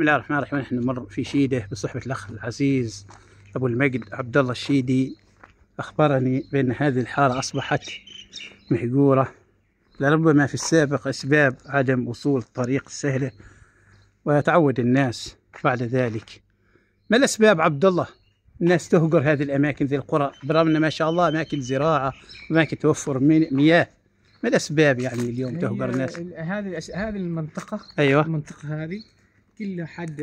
بسم الله الرحمن الرحيم نحن نمر في شيده بصحبة الأخ العزيز أبو المجد عبد الله الشيدي أخبرني بأن هذه الحارة أصبحت مهجورة لربما في السابق أسباب عدم وصول الطريق السهلة ويتعود الناس بعد ذلك ما الأسباب عبد الله؟ الناس تهجر هذه الأماكن ذي القرى برغم أن ما شاء الله أماكن زراعة وأماكن توفر مياه ما الأسباب يعني اليوم تهجر الناس؟ هذه هذه المنطقة أيوه المنطقة هذه كل حد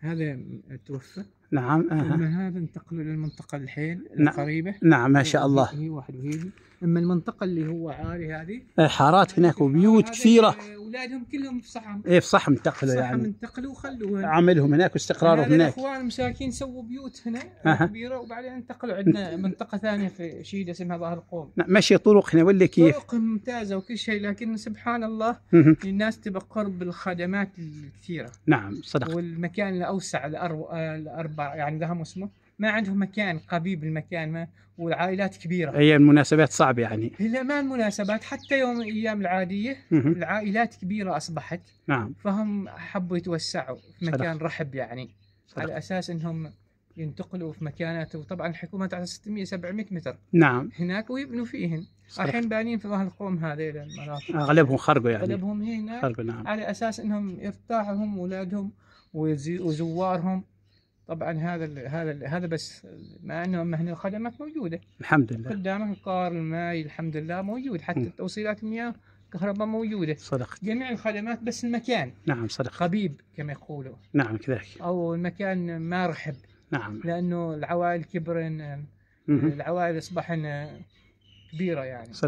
هذا توفى نعم اها اما هذا انتقلوا للمنطقه الحين القريبه نعم. نعم ما شاء الله هي واحد وهيجي اما المنطقه اللي هو عالي هذه حارات هناك وبيوت كثيره اولادهم كلهم في صحم ايه في صحم انتقلوا يعني صحم انتقلوا وخلوا عملهم هناك واستقرارهم هناك الاخوان مساكين سووا بيوت هنا أه. كبيره وبعدين انتقلوا عندنا نعم. منطقه ثانيه في شيده اسمها ظهر القوم نعم ماشي طرق هنا ولا كيف؟ طرق ممتازه وكل شيء لكن سبحان الله الناس تبقى قرب الخدمات الكثيره نعم صدق والمكان الاوسع الأرو... يعني لهم اسمه ما عندهم مكان قبيب المكان ما والعائلات كبيره هي المناسبات صعبه يعني لا ما المناسبات حتى يوم الايام العاديه العائلات كبيره اصبحت نعم فهم حبوا يتوسعوا في مكان صدق. رحب يعني صدق. على اساس انهم ينتقلوا في مكانات وطبعا الحكومه تعطي 600 700 متر نعم هناك ويبنوا فيهن الحين بانين في ظهر القوم هذيل المناطق اغلبهم خرقوا يعني اغلبهم هناك نعم على اساس انهم يرتاحوا هم اولادهم وزوارهم طبعا هذا هذا هذا بس مع انه مهن الخدمات موجوده الحمد لله قدامك القار الماي الحمد لله موجود حتى توصيلات المياه الكهرباء موجوده صدق جميع الخدمات بس المكان نعم صدق خبيب كما يقولوا نعم كذلك او المكان ما رحب نعم لانه العوائل كبرن العوائل اصبحن كبيره يعني صدق.